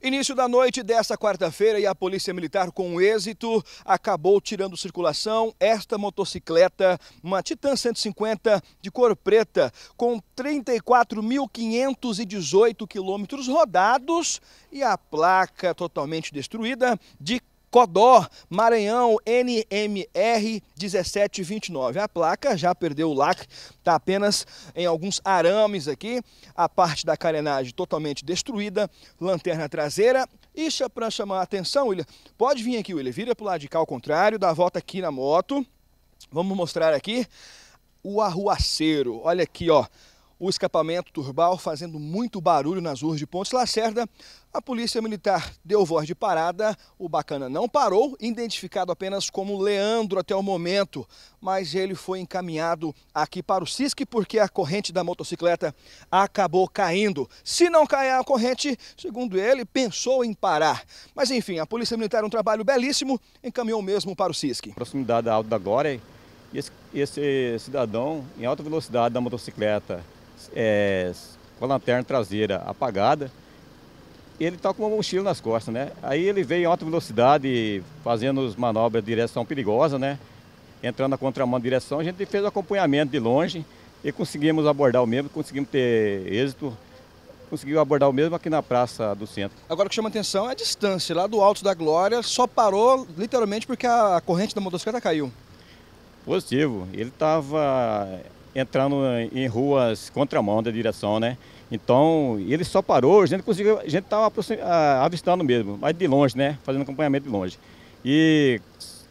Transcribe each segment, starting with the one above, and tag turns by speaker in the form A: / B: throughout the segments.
A: Início da noite desta quarta-feira e a Polícia Militar, com êxito, acabou tirando circulação esta motocicleta, uma Titan 150 de cor preta, com 34.518 quilômetros rodados e a placa totalmente destruída de Codó, Maranhão, NMR 1729. A placa já perdeu o lacre, está apenas em alguns arames aqui. A parte da carenagem totalmente destruída, lanterna traseira. Isso é para chamar a atenção, William. Pode vir aqui, William. Vira para o lado de cá ao contrário, dá a volta aqui na moto. Vamos mostrar aqui o arruaceiro. Olha aqui, ó o escapamento turbal fazendo muito barulho nas ruas de Pontes Lacerda. A polícia militar deu voz de parada, o bacana não parou, identificado apenas como Leandro até o momento, mas ele foi encaminhado aqui para o Cisque porque a corrente da motocicleta acabou caindo. Se não cair a corrente, segundo ele,
B: pensou em parar. Mas enfim, a polícia militar, um trabalho belíssimo, encaminhou mesmo para o Cisque. Proximidade da Alta da Glória, esse, esse cidadão em alta velocidade da motocicleta é, com a lanterna traseira apagada, ele está com uma mochila nas costas, né? Aí ele veio em alta velocidade, fazendo as manobras de direção perigosa, né? Entrando na contramão de direção, a gente fez o acompanhamento de longe e conseguimos abordar o mesmo, conseguimos ter êxito, conseguimos abordar o mesmo aqui na praça do centro.
A: Agora o que chama atenção é a distância, lá do Alto da Glória, só parou literalmente porque a corrente da
B: motocicleta caiu. Positivo, ele estava entrando em ruas contramão da direção, né? Então, ele só parou, a gente conseguiu, a gente estava avistando mesmo, mas de longe, né? Fazendo acompanhamento de longe. E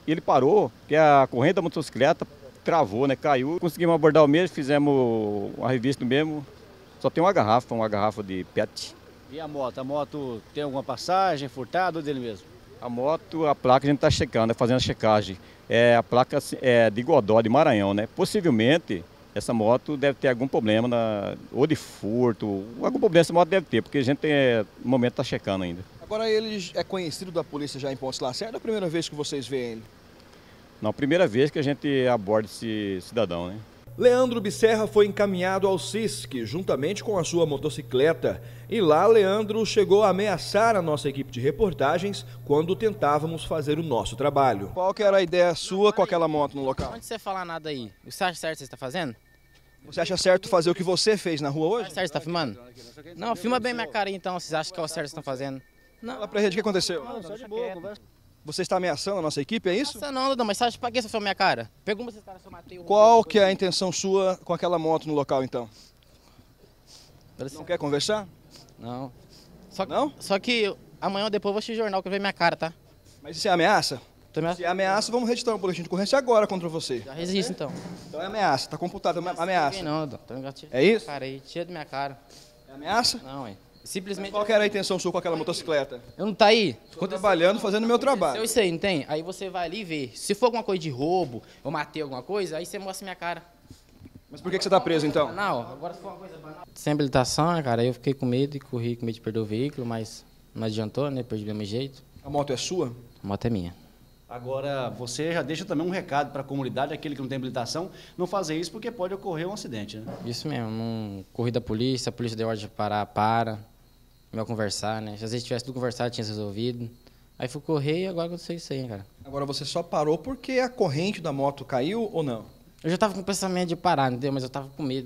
B: ele parou, que a corrente da motocicleta travou, né? Caiu. Conseguimos abordar o mesmo, fizemos uma revista mesmo. Só tem uma garrafa, uma garrafa de PET. E a moto? A moto tem alguma passagem, furtada ou dele mesmo? A moto, a placa a gente está checando, tá fazendo a checagem. É a placa assim, é, de Godó, de Maranhão, né? Possivelmente essa moto deve ter algum problema, na, ou de furto, algum problema essa moto deve ter, porque a gente tem, é, no momento está checando ainda.
A: Agora ele é conhecido da polícia já em Pontes Lacerda ou é a primeira vez que vocês veem ele?
B: Não, primeira vez que a gente aborda esse cidadão, né?
A: Leandro Bisserra foi encaminhado ao SISC juntamente com a sua motocicleta. E lá, Leandro chegou a ameaçar a nossa equipe de reportagens quando tentávamos fazer o nosso trabalho. Qual que era a ideia sua com aquela moto no local? Não
C: de você falar nada aí. Você acha certo que você está fazendo? Você acha certo fazer o que você fez na rua hoje? Sérgio, está filmando? Não, filma bem minha cara então, vocês acham que é o Sérgio que estão fazendo. Não. Fala pra gente o que aconteceu. Não, só de boa, conversa. Você está ameaçando a nossa equipe, é isso? Não, não, Dudão, mas sabe pra que você foi minha cara? Pergunta se cara se eu
A: matei o Qual que é a intenção sua com aquela moto no local, então?
C: Não quer conversar? Não. Só que, não? Só
A: que amanhã ou depois eu vou assistir o jornal que vem minha cara, tá? Mas isso é ameaça? Se é ameaça, vamos registrar um boletim de ocorrência agora contra você. Já resiste, então. Então é ameaça, está computado, é ameaça. ameaça. Não, não,
C: não. É isso? Cara, aí, tira da minha cara. É ameaça? Não, é. Simplesmente. Mas qual era a intenção sua com aquela motocicleta? Eu não tá aí. Estou trabalhando, fazendo meu trabalho. Eu sei, aí, não tem? Aí você vai ali ver. Se for alguma coisa de roubo, eu matei alguma coisa, aí você mostra minha cara. Mas por que, que você está preso então? Não, agora se for uma coisa banal. Sem habilitação, né, cara, aí eu fiquei com medo e corri com medo de perder o veículo, mas não adiantou, né? Perdi do mesmo jeito. A moto é sua? A moto é minha.
B: Agora, você já deixa também um recado para a comunidade, aquele que não tem habilitação, não fazer isso porque pode ocorrer um acidente, né? Isso
C: mesmo, não corri da polícia, a polícia deu ordem de parar, para, melhor conversar, né? Se às vezes tivesse tudo conversado, tinha resolvido. Aí fui correr e agora aconteceu isso aí, cara. Agora você só parou porque a corrente da moto caiu ou não? Eu já estava com o pensamento de parar, entendeu? Mas eu estava com medo, né?